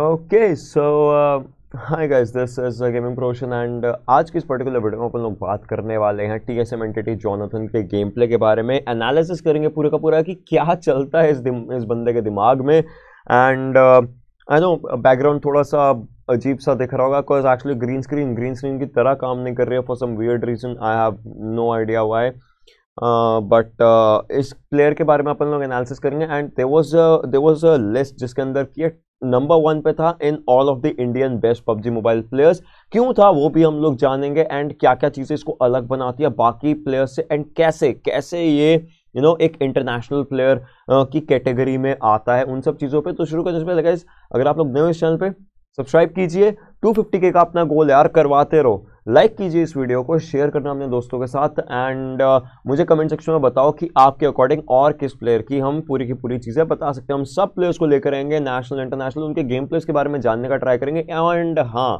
Okay so hi guys this is gaming प्रोशन and आज की इस पर्टिकुलर वीडियो में अपन लोग बात करने वाले हैं T S M entity Jonathan के गेम प्ले के बारे में एनालिसिस करेंगे पूरे का पूरा कि क्या चलता है इस इस बंदे के दिमाग में एंड आई नो बैकग्राउंड थोड़ा सा अजीब सा दिख रहा होगा because actually green screen green screen की तरह काम नहीं कर रही है for some weird reason I have no idea why but इस प्लेयर के बारे में अपन लोग एनालिसिस करेंगे and they was they was a list जिसके अंदर कि नंबर वन पे था in all of the Indian best PUBG mobile players क्यों था वो भी हम लोग जानेंगे एंड क्या क्या चीज़ें इसको अलग बनाती है बाकी प्लेयर्स से एंड कैसे कैसे ये यू you नो know, एक इंटरनेशनल प्लेयर की कैटेगरी में आता है उन सब चीज़ों पे तो शुरू करने से पहले अगर आप लोग नए इस चैनल पे सब्सक्राइब कीजिए 250 के का अपना गोल यार करवाते रहो लाइक कीजिए इस वीडियो को शेयर करना अपने दोस्तों के साथ एंड uh, मुझे कमेंट सेक्शन में बताओ कि आपके अकॉर्डिंग और किस प्लेयर की हम पूरी की पूरी चीज़ें बता सकते हैं हम सब प्लेयर्स को लेकर आएंगे नेशनल इंटरनेशनल उनके गेम प्लेयर्स के बारे में जानने का ट्राई करेंगे एंड हाँ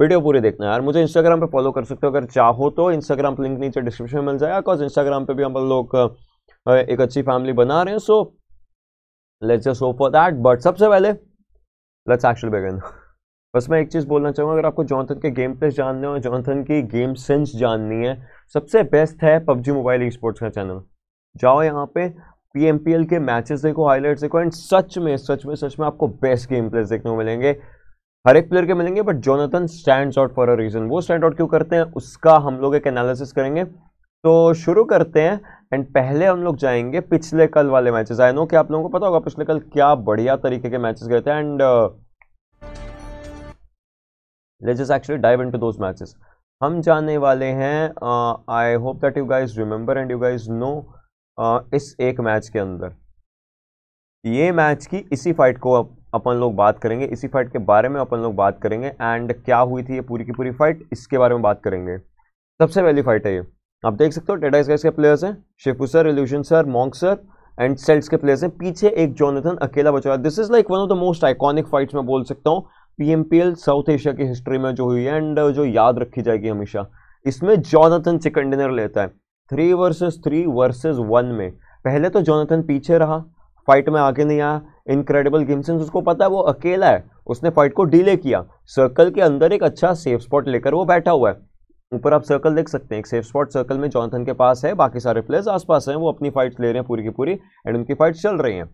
वीडियो पूरी देखना यार मुझे इंस्टाग्राम पे फॉलो कर सकते हो अगर चाहो तो इंस्टाग्राम लिंक नीचे डिस्क्रिप्शन में मिल जाएगा बिकॉज इंस्टाग्राम पर भी हम लोग uh, एक अच्छी फैमिली बना रहे हैं so let's just hope for that but सबसे पहले लेट्स एक्चुअली बेगन बस मैं एक चीज़ बोलना चाहूँगा अगर आपको जॉनथन के गेम प्लेस जानने और जॉनथन की गेम सेंस जाननी है सबसे बेस्ट है पबजी मोबाइल ई स्पोर्ट्स का चैनल जाओ यहाँ पे पी के मैचेस देखो हाईलाइट्स देखो एंड सच में सच में सच में आपको बेस्ट गेम प्लेस देखने को मिलेंगे हर एक प्लेयर के मिलेंगे but Jonathan stand out for a reason वो स्टैंड आउट क्यों करते हैं उसका हम लोग एक एनालिसिस करेंगे तो शुरू करते हैं एंड पहले हम लोग जाएंगे पिछले कल वाले मैचेस आई नो कि आप लोगों को पता होगा पिछले कल क्या बढ़िया तरीके के मैचेस गए थे and uh, let's actually dive dive into matches हम जाने वाले हैं I hope that you guys remember and you guys know इस एक मैच के अंदर ये मैच की इसी फाइट को अपन लोग बात करेंगे इसी फाइट के बारे में अपन लोग बात करेंगे एंड क्या हुई थी ये पूरी की पूरी फाइट इसके बारे में बात करेंगे सबसे पहली फाइट है ये आप देख सकते हो टेडाइस गाइस के प्लेयर्स हैं शिफू सर रिल्यूशन सर मॉन्क सर एंड सेल्स के प्लेयर्स हैं पीछे एक जॉनथन अकेला बचा हुआ this is like one of the most iconic fights मैं बोल सकता हूँ पीएमपीएल साउथ एशिया की हिस्ट्री में जो हुई है एंड जो याद रखी जाएगी हमेशा इसमें जॉनथन चिकन डिनर लेता है three versus three versus one में पहले तो जॉनथन पीछे रहा फाइट में आगे नहीं आया इनक्रेडिबल गिम्सन्स उसको पता है वो अकेला है उसने फाइट को डिले किया सर्कल के अंदर एक अच्छा सेफ स्पॉट लेकर वो बैठा हुआ है ऊपर आप सर्कल देख सकते हैं एक सेफ स्पॉट सर्कल में जॉनथन के पास है बाकी सारे प्लेयर्स आसपास हैं वो अपनी फाइट्स ले रहे हैं पूरी की पूरी एंड उनकी फाइट्स चल रही हैं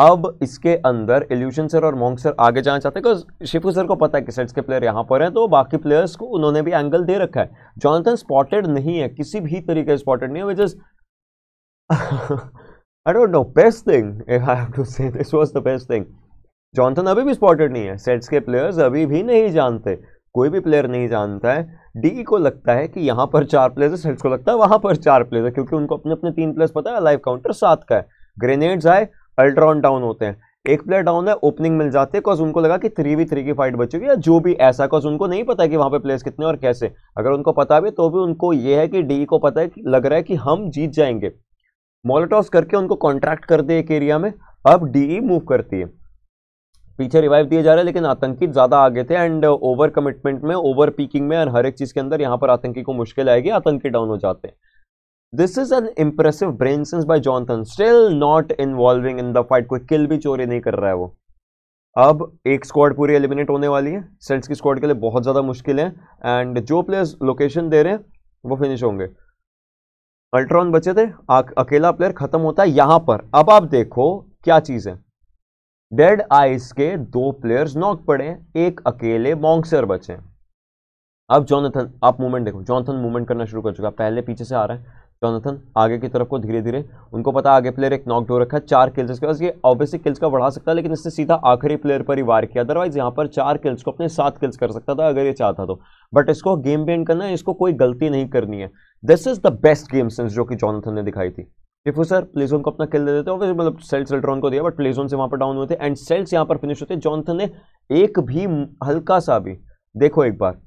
अब इसके अंदर एल्यूशन सर और मोंग सर आगे जाना चाहते हैं शिफू सर को पता है कि सेट्स के प्लेयर यहाँ पर हैं तो बाकी प्लेयर्स को उन्होंने भी एंगल दे रखा है जॉनथन स्पॉटेड नहीं है किसी भी तरीके से स्पॉटेड नहीं है which is I don't know best thing I have to say this was the best thing Jonathan अभी भी स्पॉटेड नहीं है सेट्स के प्लेयर्स अभी भी नहीं जानते कोई भी प्लेयर नहीं जानता है डी को लगता है कि यहाँ पर चार प्लेयर्स सेट्स को लगता है वहां पर चार प्लेयर्स है क्योंकि उनको अपने अपने तीन प्लेयर्स पता है लाइव काउंटर सात का है ग्रेनेड्स आए अल्ट्रॉन डाउन होते हैं एक प्लेयर डाउन है ओपनिंग मिल जाते हैं कॉज उनको लगा कि थ्री वी थ्री की फाइट बचेगी या जो भी ऐसा कॉज उनको नहीं पता कि वहां पे प्लेयर्स कितने और कैसे अगर उनको पता भी तो भी उनको ये है कि डी को पता है कि लग रहा है कि हम जीत जाएंगे मोलोटॉस करके उनको कॉन्ट्रैक्ट कर दे एक एरिया में अब डी मूव करती है पीछे रिवाइव दिए जा रहे हैं लेकिन आतंकी ज़्यादा आगे थे एंड ओवर कमिटमेंट में ओवर पीकिंग में और हर एक चीज़ के अंदर यहाँ पर आतंकी को मुश्किल आएगी आतंकी डाउन हो जाते हैं this is an impressive brain sense by Jonathan still not involving in the fight कोई किल भी चोरी नहीं कर रहा है वो अब एक स्क्वाड पूरी एलिमिनेट होने वाली है सेल्स की स्क्वाड के लिए बहुत ज़्यादा मुश्किल है एंड जो प्लेयर्स लोकेशन दे रहे हैं वो फिनिश होंगे अल्ट्रॉन बचे थे अकेला प्लेयर खत्म होता है यहां पर अब आप देखो क्या चीज़ है डेड आइस के दो प्लेयर्स नॉक पड़े एक अकेले मॉन्क्सर बचे अब जॉनथन आप मूवमेंट देखो जॉनथन मूवमेंट करना शुरू कर चुका पहले पीछे से आ रहा है जॉनथन आगे की तरफ को धीरे धीरे उनको पता आगे प्लेयर एक नॉक डो रखा है चार किल्स इसके पास ये ऑब्वियसली किल्स का बढ़ा सकता है लेकिन इससे सीधा आखिरी प्लेयर पर ही वार किया अदरवाइज यहाँ पर चार किल्स को अपने सात किल्स कर सकता था अगर ये चाहता तो बट इसको गेम पेंट करना है इसको कोई गलती नहीं करनी है this is the best game sense जो कि जॉनथन ने दिखाई थी टिफू सर प्लेजोन को अपना किल दे देते हैं मतलब सेल्स सेल्ट्रॉन को दिया बट प्लेजोन से वहाँ पर डाउन हुए थे एंड सेल्स यहाँ पर फिनिश होते जॉनथन ने एक भी हल्का सा भी देखो एक बार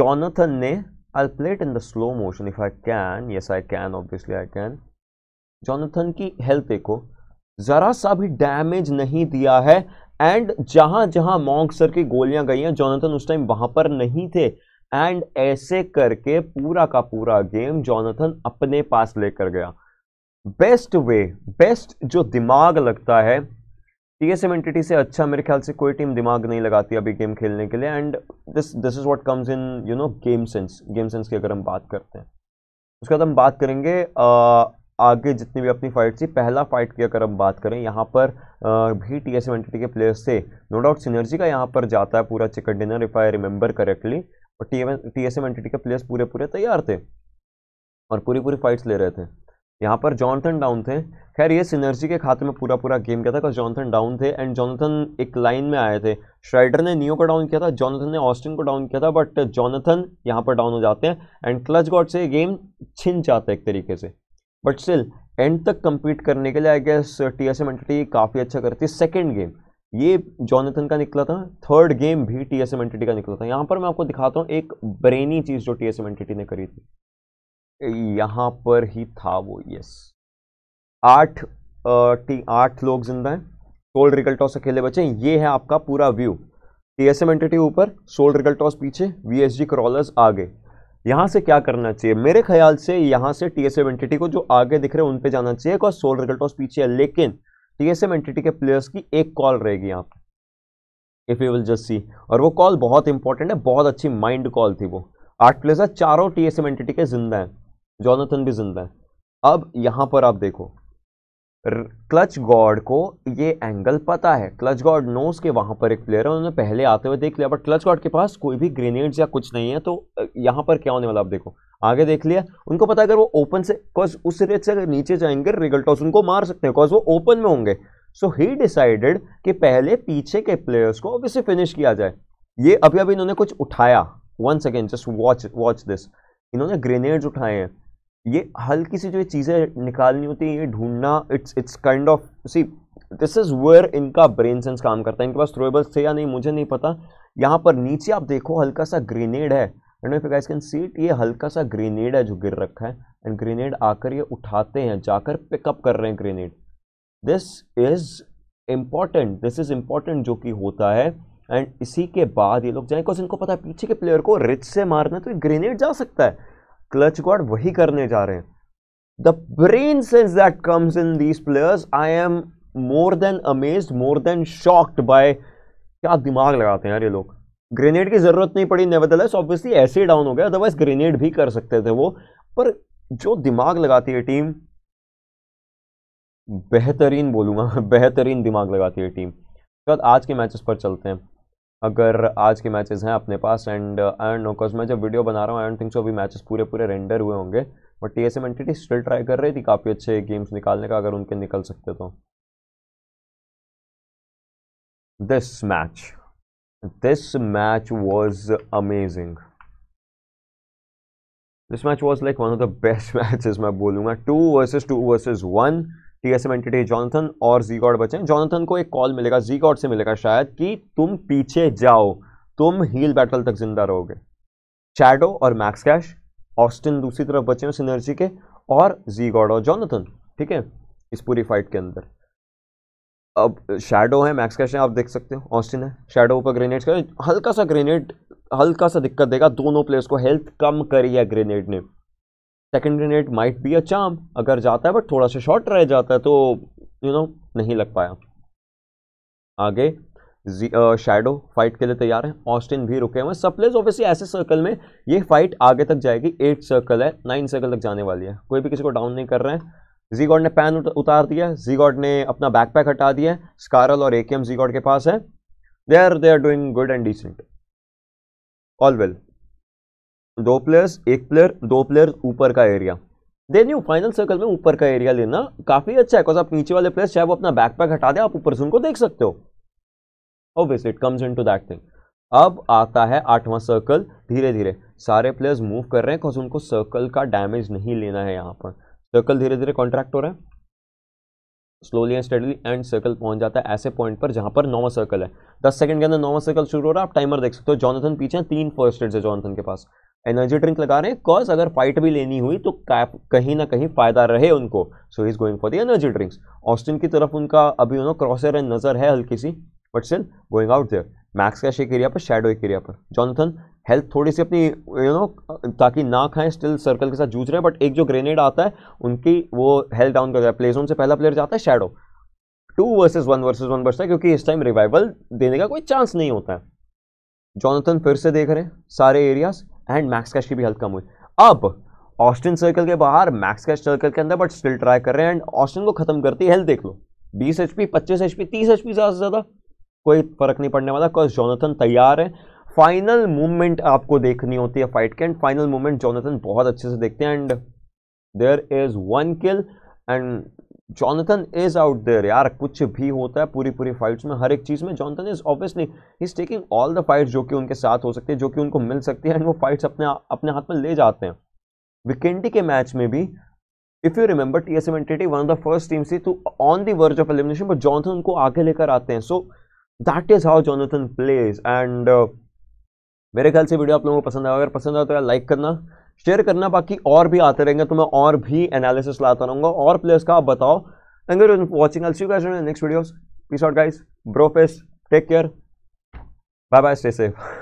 जॉनथन ने I'll play it in the slow motion if I can. Yes, I can. Obviously, I can. Jonathan की हेल्थ देखो जरा सा भी डैमेज नहीं दिया है एंड जहां जहां मॉन्ग सर की गोलियां गई हैं जॉनथन उस टाइम वहां पर नहीं थे एंड ऐसे करके पूरा का पूरा गेम जॉनथन अपने पास लेकर गया बेस्ट वे बेस्ट जो दिमाग लगता है टीएसएम एंटिटी से अच्छा मेरे ख्याल से कोई टीम दिमाग नहीं लगाती अभी गेम खेलने के लिए and this this is what comes in you know game sense game sense की अगर हम बात करते हैं उसके बाद हम बात करेंगे आ, आगे जितनी भी अपनी फाइट थी पहला फाइट की अगर हम बात करें यहाँ पर आ, भी टी एस एम के प्लेयर्स थे नो डाउट सिनर्जी का यहाँ पर जाता है पूरा chicken dinner if I remember correctly और टी एस एम के प्लेयर्स पूरे पूरे तैयार थे और पूरी पूरी फाइट्स ले रहे थे यहाँ पर जॉनथन डाउन थे खैर ये सिनर्जी के खाते में पूरा पूरा गेम किया था बिकॉज जॉनथन डाउन थे एंड जॉनथन एक लाइन में आए थे श्राइडर ने नियो को डाउन किया था जॉनथन ने ऑस्टिन को डाउन किया था बट जॉनथन यहाँ पर डाउन हो जाते हैं एंड क्लच गॉड से गेम छिन जाता है एक तरीके से बट स्टिल एंड तक कम्पीट करने के लिए I guess T S M entity काफ़ी अच्छा करती है सेकेंड गेम ये जॉनथन का निकला था थर्ड गेम भी टी एस एम एंटिटी का निकला था यहाँ पर मैं आपको दिखाता हूँ एक ब्रेनी चीज़ जो टी एस एम एंटिटी ने करी थी यहां पर ही था वो यस आठ टी आठ लोग जिंदा हैं सोल्ड रिकल टॉस अकेले बचे ये है आपका पूरा व्यू टीएसएम एंटिटी ऊपर सोल्ड रिकल टॉस पीछे वीएसजी जी क्रॉलर्स आगे यहां से क्या करना चाहिए मेरे ख्याल से यहां से टीएसएम एंटिटी को जो आगे दिख रहे हैं उन पे जाना चाहिए और सोल्ड रिकल टॉस पीछे है लेकिन टी एंटिटी के प्लेयर्स की एक कॉल रहेगी यहाँ पर if you will just see और वो कॉल बहुत इंपॉर्टेंट है बहुत अच्छी माइंड कॉल थी वो आठ प्लेयर्स चारों टीएसएम एंटिटी के जिंदा हैं जॉनथन भी जिंदा है अब यहां पर आप देखो क्लच गॉड को ये एंगल पता है क्लच गॉड नोस के वहां पर एक प्लेयर है उन्होंने पहले आते हुए देख लिया बट क्लच गॉड के पास कोई भी ग्रेनेड्स या कुछ नहीं है तो यहां पर क्या होने वाला आप देखो आगे देख लिया उनको पता है अगर वो ओपन से कॉज उस रेट से अगर नीचे जाएंगे रिगल्टॉस उनको मार सकते हैं कॉज वो ओपन में होंगे सो ही डिसाइडेड कि पहले पीछे के प्लेयर्स को अभी फिनिश किया जाए ये अभी अभी इन्होंने कुछ उठाया one second just watch watch this इन्होंने ग्रेनेड्स उठाए हैं ये हल्की सी जो चीज़ें निकालनी होती हैं ये ढूंढना it's it's kind of see this is where इनका ब्रेन सेंस काम करता है इनके पास थ्रोएबल्स थे या नहीं मुझे नहीं पता यहाँ पर नीचे आप देखो हल्का सा ग्रेनेड है and if guys can see it ये हल्का सा ग्रेनेड है जो गिर रखा है एंड ग्रेनेड आकर ये उठाते हैं जाकर पिकअप कर रहे हैं grenade this is important this is important जो कि होता है एंड इसी के बाद ये लोग जाएँ बिकॉज इनको पता है पीछे के प्लेयर को रिच से मारना तो ये ग्रेनेड जा सकता है क्लच गॉड वही करने जा रहे हैं the brain sense that comes in these players I am more than amaze more than shocked by क्या दिमाग लगाते हैं यार ये लोग ग्रेनेड की जरूरत नहीं पड़ी नेवरदलेस ऑब्वियसली ऐसे ही डाउन हो गया अदरवाइज ग्रेनेड भी कर सकते थे वो पर जो दिमाग लगाती है टीम बेहतरीन बोलूँगा बेहतरीन दिमाग लगाती है टीम आज के मैचेस पर चलते हैं अगर आज के मैचेस हैं अपने पास एंड आई नो कॉज मैं जब वीडियो बना रहा हूँ आई थिंक सो अभी मैचेस पूरे पूरे रेंडर हुए होंगे but T S M entity still try कर रही थी काफ़ी अच्छे गेम्स निकालने का अगर उनके निकल सकते तो this match this match was amazing this match was like one of the best matches मैं बोलूंगा two versus two versus one T S M entity Jonathan और जी गॉड बचे जॉनथन को एक कॉल मिलेगा जी गॉड से मिलेगा शायद कि तुम पीछे जाओ तुम हील बैटल तक जिंदा रहोगे चैडो और मैक्स कैश ऑस्टिन दूसरी तरफ बचे हैं सिनर्जी के और जी गॉड और जॉनथन ठीक है इस पूरी फाइट के अंदर अब शैडो है मैक्स कैश है आप देख सकते हो ऑस्टिन है शैडो ऊपर ग्रेनेड का हल्का सा ग्रेनेड हल्का सा दिक्कत देगा दोनों प्लेयर्स को हेल्थ कम करी है ग्रेनेड ने second grenade might be a चाम अगर जाता है बट थोड़ा सा शॉर्ट रह जाता है तो यू you नो know, नहीं लग पाया आगे शेडो फाइट के लिए तैयार है ऑस्टिन भी रुके हुए सप्लेज सब प्लेस ऑब्वियसली ऐसे सर्कल में ये फाइट आगे तक जाएगी एट सर्कल है नाइन सर्कल तक जाने वाली है कोई भी किसी को डाउन नहीं कर रहे हैं जी गॉड ने पैन उतार दिया जी गॉड ने अपना बैकपैक हटा दिया स्कारल और एम जी गॉड के पास है they are they are doing good and decent all well दो प्लेयर्स एक प्लेयर दो प्लेयर ऊपर का area then you final circle में ऊपर का एरिया लेना काफ़ी अच्छा है बिकॉज आप नीचे वाले प्लेयर्स चाहे वो अपना बैक पैक हटा दे आप ऊपर से उनको देख सकते हो obviously it comes into that thing अब आता है आठवां सर्कल धीरे धीरे सारे प्लेयर्स मूव कर रहे हैं बिकॉज उनको सर्कल का डैमेज नहीं लेना है यहाँ पर सर्कल धीरे धीरे कॉन्ट्रैक्ट हो रहा है slowly and steadily and circle पहुंच जाता है ऐसे पॉइंट पर जहां पर नौवा सर्कल है दस सेकंड के अंदर नौवा सर्कल शुरू हो रहा है आप टाइमर देख सकते हो जॉनथन पीछे तीन फर्स्ट एड्स है जॉनथन के पास एनर्जी ड्रिंक लगा रहे हैं कॉज अगर फाइट भी लेनी हुई तो कहीं ना कहीं फ़ायदा रहे उनको so is going for the energy drinks Austin की तरफ उनका अभी उन्होंने क्रॉसर एंड नज़र है हल्की सी but still going out there max cash एक एरिया पर शेडो एक एरिया पर जॉनथन हेल्थ थोड़ी सी अपनी यू नो ताकि ना खाएं स्टिल सर्कल के साथ जूझ रहे हैं बट एक जो ग्रेनेड आता है उनकी वो हेल्थ डाउन कर है प्ले जोन से पहला प्लेयर जाता है shadow two versus one versus one बचता है क्योंकि इस टाइम रिवाइवल देने का कोई चांस नहीं होता है जॉनथन फिर से देख रहे हैं सारे एरियाज एंड मैक्स कैश की भी हेल्थ कम हुई अब ऑस्टिन सर्कल के बाहर मैक्स कैश सर्कल के अंदर बट स्टिल ट्राई कर रहे हैं एंड ऑस्टिन को खत्म करती है हेल्थ देख लो बीस एच पी पच्चीस एच पी तीस एच पी ज़्यादा से ज़्यादा कोई फर्क नहीं पड़ने वाला कॉज जोनाथन तैयार है फाइनल मूवमेंट आपको देखनी होती है फाइट के एंड फाइनल मूवमेंट जोनाथन बहुत अच्छे से देखते हैं and there is one kill and Jonathan is out there यार कुछ भी होता है पूरी पूरी फाइट्स में हर एक चीज़ में Jonathan is obviously he is taking all the fights जो कि उनके साथ हो सकती है जो कि उनको मिल सकती है एंड वो फाइट्स अपने अपने हाथ में ले जाते हैं विकेंडी के मैच में भी if you remember T S M one of the first team see to on the verge of elimination but Jonathan उनको आगे लेकर आते हैं so that is how Jonathan plays and मेरे ख्याल से वीडियो आप लोगों को पसंद आया अगर पसंद आया तो लाइक करना शेयर करना बाकी और भी आते रहेंगे तो मैं और भी एनालिसिस लाता रहूंगा और प्लेयर्स का आप बताओ and watching L C guys next videos peace out guys brofist take care bye bye stay safe